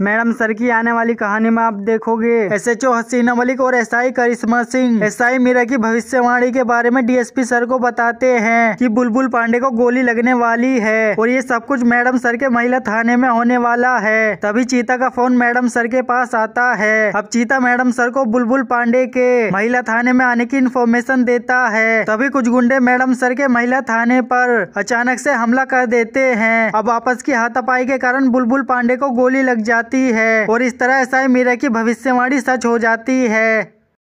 madam sir की आने वाली कहानी में आप देखोगे S H O Hasina Malik और S I Karishma Singh S I Meera की भविष्यवाणी के बारे में डीएसपी सर को बताते हैं कि बुलबुल पांडे को गोली लगने वाली है और ये सब कुछ मैडम सर के महिला थाने में होने वाला है तभी चीता का फोन मैडम सर के पास आता है अब चीता मैडम सर को बुलबुल पांडे के महिला थाने में आने की इन्फॉर्मेशन देता है तभी कुछ गुंडे मैडम सर के महिला थाने पर अचानक से हमला कर देते हैं अब आपस की हाथापाई के कारण बुलबुल पांडे को गोली लग जाती जाती है और इस तरह ऐसा मीरा की भविष्यवाणी सच हो जाती है